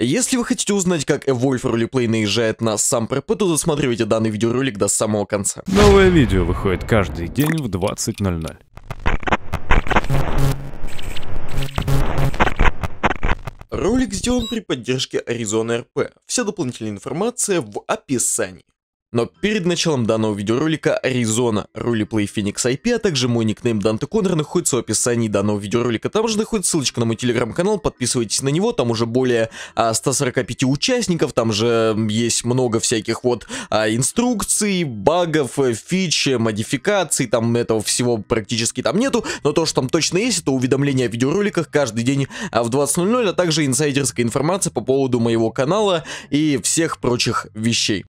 Если вы хотите узнать, как Evolve Roleplay наезжает на сам ПРП, то досматривайте данный видеоролик до самого конца. Новое видео выходит каждый день в 20.00. Ролик сделан при поддержке Arizona RP. Вся дополнительная информация в описании. Но перед началом данного видеоролика Arizona, Roleplay Phoenix IP, а также мой никнейм Данте Коннор находится в описании данного видеоролика. Там же находится ссылочка на мой телеграм-канал, подписывайтесь на него, там уже более а, 145 участников, там же есть много всяких вот а, инструкций, багов, э, фич, э, модификаций, там этого всего практически там нету, но то, что там точно есть, это уведомления о видеороликах каждый день а в 20.00, а также инсайдерская информация по поводу моего канала и всех прочих вещей.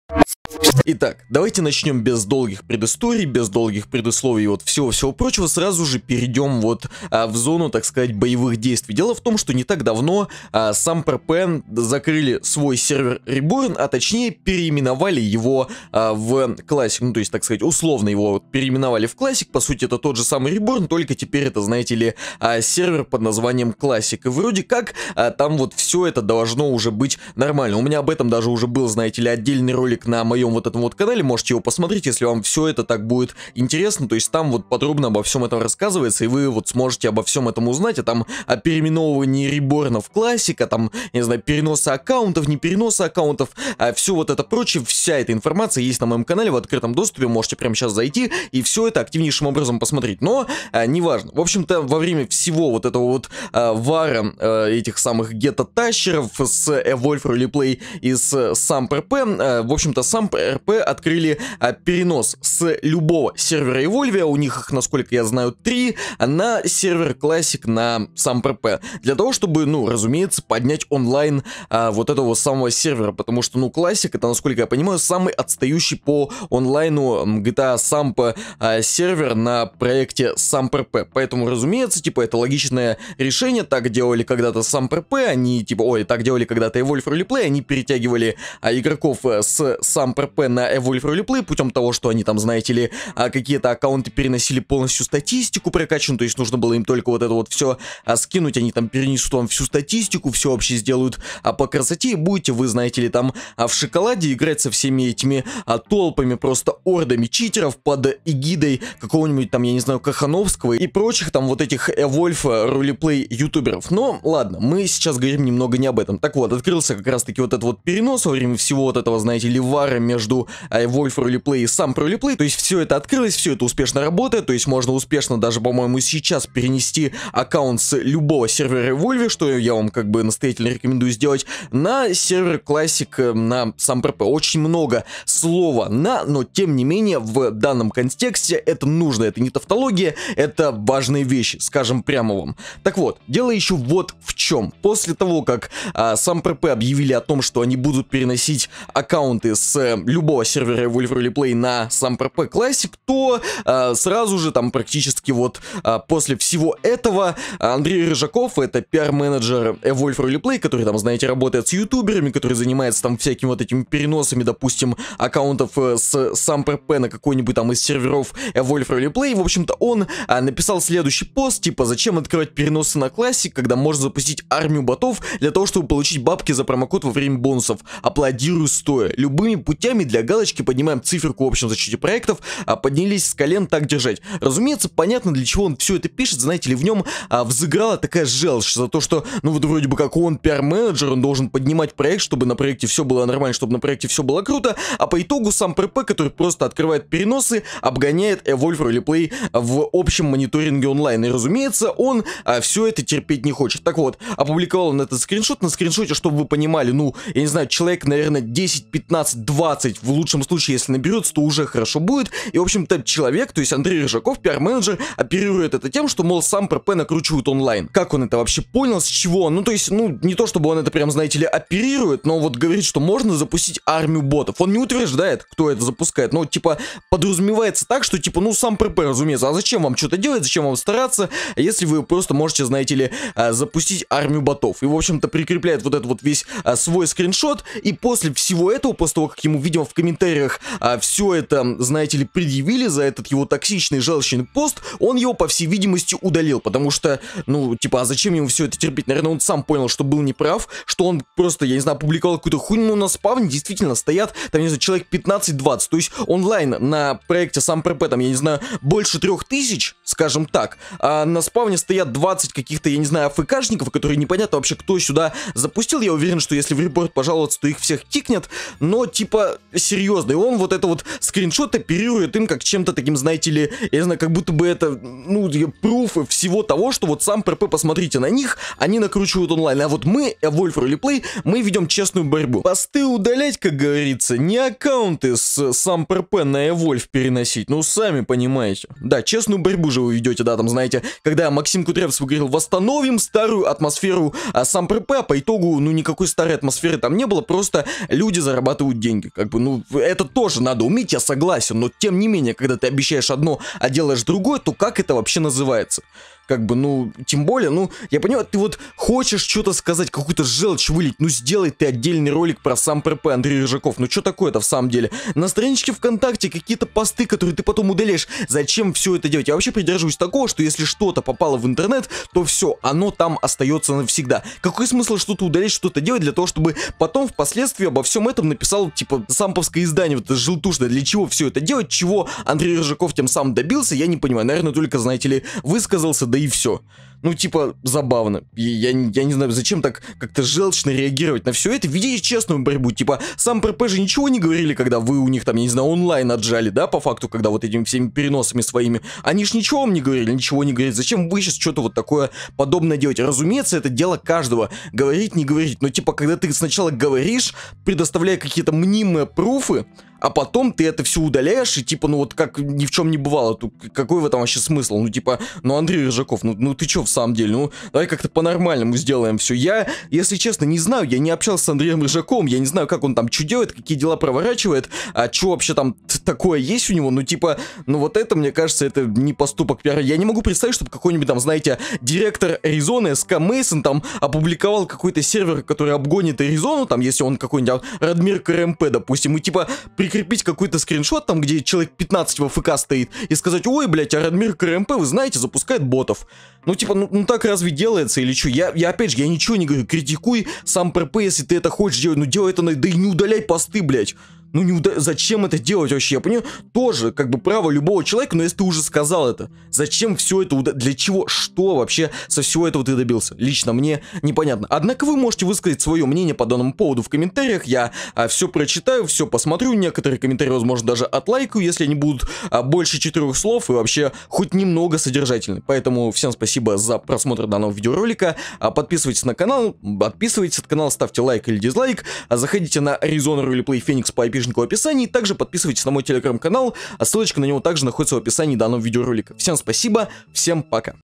Итак, давайте начнем без долгих предысторий, без долгих предусловий и вот всего-всего прочего, сразу же перейдем вот а, в зону, так сказать, боевых действий. Дело в том, что не так давно а, сам ПРПН закрыли свой сервер Reborn, а точнее переименовали его а, в классик, ну то есть, так сказать, условно его вот, переименовали в классик, по сути это тот же самый Reborn, только теперь это, знаете ли, а, сервер под названием классик, и вроде как а, там вот все это должно уже быть нормально. У меня об этом даже уже был, знаете ли, отдельный ролик на моем вот этом вот канале, можете его посмотреть, если вам все это так будет интересно, то есть там вот подробно обо всем этом рассказывается, и вы вот сможете обо всем этом узнать, а там о переименовании реборнов классика, там, не знаю, переноса аккаунтов, не переноса аккаунтов, а все вот это прочее, вся эта информация есть на моем канале в открытом доступе, можете прямо сейчас зайти и все это активнейшим образом посмотреть, но а, неважно. В общем-то, во время всего вот этого вот а, вара а, этих самых гетто-тащеров с Evolve Replay и с Сампер П, а, в общем-то, сам РП открыли а, перенос с любого сервера Evolve, у них их, насколько я знаю, три, на сервер Classic на сам ПП. Для того, чтобы, ну, разумеется, поднять онлайн а, вот этого самого сервера, потому что, ну, Classic это, насколько я понимаю, самый отстающий по онлайну GTA Sampa а, сервер на проекте SamPRP. Поэтому, разумеется, типа, это логичное решение, так делали когда-то SamPRP, они, типа, ой, так делали когда-то Evolve Replay, они перетягивали а, игроков э, с SamPRP РП на Evolve Roleplay путем того, что они там, знаете ли, а, какие-то аккаунты переносили полностью статистику прокачанную, то есть нужно было им только вот это вот все а, скинуть, они там перенесут вам всю статистику, все вообще сделают А по красоте, и будете вы, знаете ли, там а, в шоколаде играть со всеми этими толпами, просто ордами читеров под эгидой какого-нибудь там, я не знаю, Кахановского и прочих там вот этих Evolve ролеплей ютуберов. Но ладно, мы сейчас говорим немного не об этом. Так вот, открылся как раз таки вот этот вот перенос во время всего вот этого, знаете, ли, ливара, между Wolf а, Roleplay и сам Roleplay. То есть все это открылось, все это успешно работает, то есть можно успешно даже, по-моему, сейчас перенести аккаунт с любого сервера Evolve, что я вам как бы настоятельно рекомендую сделать, на сервер Classic, э, на сам ПРП. Очень много слова на, но тем не менее в данном контексте это нужно, это не тавтология, это важные вещи, скажем прямо вам. Так вот, дело еще вот в чем. После того, как а, сам ПРП объявили о том, что они будут переносить аккаунты с э, любого сервера Evolver Replay на сам PvP Classic, то э, сразу же там практически вот э, после всего этого э, Андрей Рыжаков, это пиар-менеджер Evolver Replay, который там, знаете, работает с ютуберами, который занимается там всякими вот этими переносами, допустим, аккаунтов э, с сам на какой-нибудь там из серверов Evolver Replay, в общем-то он э, написал следующий пост, типа, зачем открывать переносы на Classic, когда можно запустить армию ботов для того, чтобы получить бабки за промокод во время бонусов. Аплодирую стоя. Любыми путями комментариями для галочки поднимаем циферку в общем зачете проектов, а, поднялись с колен так держать. Разумеется, понятно, для чего он все это пишет, знаете ли, в нем а, взыграла такая желчь за то, что, ну вот вроде бы как он пиар-менеджер, он должен поднимать проект, чтобы на проекте все было нормально, чтобы на проекте все было круто, а по итогу сам ПРП, который просто открывает переносы, обгоняет Evolve Rally Play в общем мониторинге онлайн. И разумеется, он а, все это терпеть не хочет. Так вот, опубликовал он этот скриншот, на скриншоте, чтобы вы понимали, ну, я не знаю, человек, наверное, 10, 15, 20 20, в лучшем случае, если наберется, то уже хорошо будет. И, в общем-то, человек, то есть Андрей Рыжаков, пиар-менеджер, оперирует это тем, что, мол, сам ПП накручивают онлайн. Как он это вообще понял, с чего? Ну, то есть, ну, не то чтобы он это прям, знаете ли, оперирует, но вот говорит, что можно запустить армию ботов. Он не утверждает, кто это запускает, но, типа, подразумевается так, что, типа, ну, сам ПП, разумеется, а зачем вам что-то делать, зачем вам стараться, если вы просто можете, знаете ли, а, запустить армию ботов. И, в общем-то, прикрепляет вот этот вот весь а, свой скриншот, и после всего этого, после того, как ему видео видимо, в комментариях а, все это, знаете ли, предъявили за этот его токсичный жалчный пост, он его, по всей видимости, удалил, потому что, ну, типа, а зачем ему все это терпеть? Наверное, он сам понял, что был неправ, что он просто, я не знаю, публиковал какую-то хуйню, но на спавне действительно стоят, там, не знаю, человек 15-20, то есть онлайн на проекте сам ПРП, там, я не знаю, больше трех тысяч, скажем так, а на спавне стоят 20 каких-то, я не знаю, АФКшников, которые непонятно вообще, кто сюда запустил, я уверен, что если в репорт пожаловаться, то их всех тикнет, но, типа, серьезно. И он вот это вот скриншот оперирует им как чем-то таким, знаете ли, я знаю, как будто бы это, ну, пруфы всего того, что вот сам ПП, посмотрите на них, они накручивают онлайн. А вот мы, э, Wolf Roleplay, мы ведем честную борьбу. Посты удалять, как говорится, не аккаунты с сам ПП на Эвольф переносить, ну, сами понимаете. Да, честную борьбу же вы ведете, да, там, знаете, когда Максим Кудрявцев говорил, восстановим старую атмосферу а сам ПП, а по итогу, ну, никакой старой атмосферы там не было, просто люди зарабатывают деньги, как бы бы, ну, это тоже надо уметь, я согласен, но тем не менее, когда ты обещаешь одно, а делаешь другое, то как это вообще называется? как бы, ну, тем более, ну, я понимаю, ты вот хочешь что-то сказать, какую-то желчь вылить, ну, сделай ты отдельный ролик про сам ПРП Андрей Рыжаков, ну, что такое-то в самом деле? На страничке ВКонтакте какие-то посты, которые ты потом удалишь, зачем все это делать? Я вообще придерживаюсь такого, что если что-то попало в интернет, то все, оно там остается навсегда. Какой смысл что-то удалять, что-то делать для того, чтобы потом впоследствии обо всем этом написал, типа, самповское издание, вот это желтушное, для чего все это делать, чего Андрей Рыжаков тем самым добился, я не понимаю, наверное, только, знаете ли, высказался, да и все. Ну, типа, забавно. Я, я, я не знаю, зачем так как-то желчно реагировать на все это, веди честную борьбу. Типа, сам ПРП же ничего не говорили, когда вы у них там, я не знаю, онлайн отжали, да, по факту, когда вот этими всеми переносами своими. Они ж ничего вам не говорили, ничего не говорили. Зачем вы сейчас что-то вот такое подобное делать? Разумеется, это дело каждого. Говорить, не говорить. Но, типа, когда ты сначала говоришь, предоставляя какие-то мнимые пруфы, а потом ты это все удаляешь, и типа, ну вот как ни в чем не бывало, тут какой в этом вообще смысл? Ну типа, ну Андрей Рыжаков, ну, ну ты че в самом деле, ну давай как-то по-нормальному сделаем все. Я, если честно, не знаю, я не общался с Андреем Рыжаковым, я не знаю, как он там что делает, какие дела проворачивает, а что вообще там такое есть у него, ну типа, ну вот это, мне кажется, это не поступок пиара. Я не могу представить, чтобы какой-нибудь там, знаете, директор Аризоны, СК Мейсон там опубликовал какой-то сервер, который обгонит Аризону, там, если он какой-нибудь а, Радмир КРМП, допустим, и типа, прик прикрепить какой-то скриншот, там, где человек 15 в АФК стоит, и сказать, ой, блядь, а Радмир КРМП, вы знаете, запускает ботов. Ну, типа, ну, ну так разве делается или что? Я, я, опять же, я ничего не говорю, критикуй сам ПРП, если ты это хочешь делать, ну делай это, да и не удаляй посты, блядь. Ну не уда... зачем это делать вообще? Я понимаю, тоже как бы право любого человека, но если ты уже сказал это, зачем все это, уда... для чего, что вообще со всего этого ты добился? Лично мне непонятно. Однако вы можете высказать свое мнение по данному поводу в комментариях, я а, все прочитаю, все посмотрю, некоторые комментарии, возможно, даже отлайкаю, если они будут а, больше четырех слов и вообще хоть немного содержательны. Поэтому всем спасибо за просмотр данного видеоролика, а, подписывайтесь на канал, подписывайтесь на канал. ставьте лайк или дизлайк, а, заходите на Arizona Roleplay Phoenix по IP нижнего описания. И также подписывайтесь на мой телеграм-канал, а ссылочка на него также находится в описании данного видеоролика. Всем спасибо, всем пока.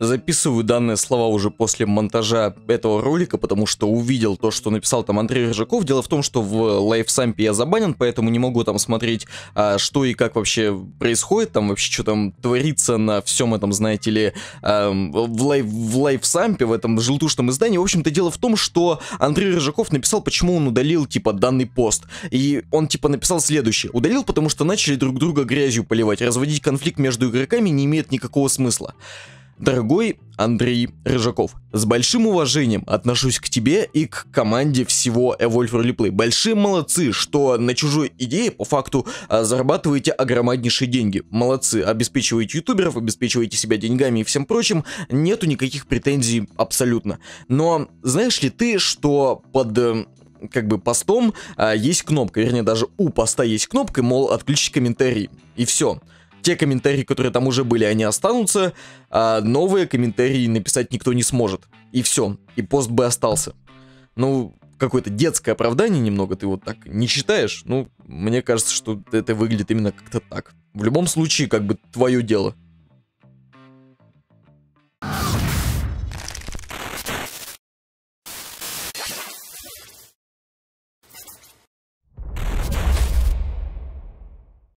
Записываю данные слова уже после монтажа этого ролика, потому что увидел то, что написал там Андрей Рыжаков. Дело в том, что в лайфсампе я забанен, поэтому не могу там смотреть, а, что и как вообще происходит, там вообще что там творится на всем этом, знаете ли, а, в, лайф, в лайфсампе, в этом желтушном издании. В общем-то, дело в том, что Андрей Рыжаков написал, почему он удалил, типа, данный пост. И он, типа, написал следующее. Удалил, потому что начали друг друга грязью поливать. Разводить конфликт между игроками не имеет никакого смысла. Дорогой Андрей Рыжаков, с большим уважением отношусь к тебе и к команде всего Evolve Replay. Большие молодцы, что на чужой идее по факту а, зарабатываете огромнейшие деньги. Молодцы, обеспечиваете ютуберов, обеспечиваете себя деньгами и всем прочим. Нету никаких претензий абсолютно. Но знаешь ли ты, что под э, как бы постом а, есть кнопка, вернее даже у поста есть кнопка, мол, отключить комментарии. И все те комментарии, которые там уже были, они останутся, а новые комментарии написать никто не сможет. И все, и пост бы остался. Ну, какое-то детское оправдание немного, ты вот так не считаешь. Ну, мне кажется, что это выглядит именно как-то так. В любом случае, как бы твое дело.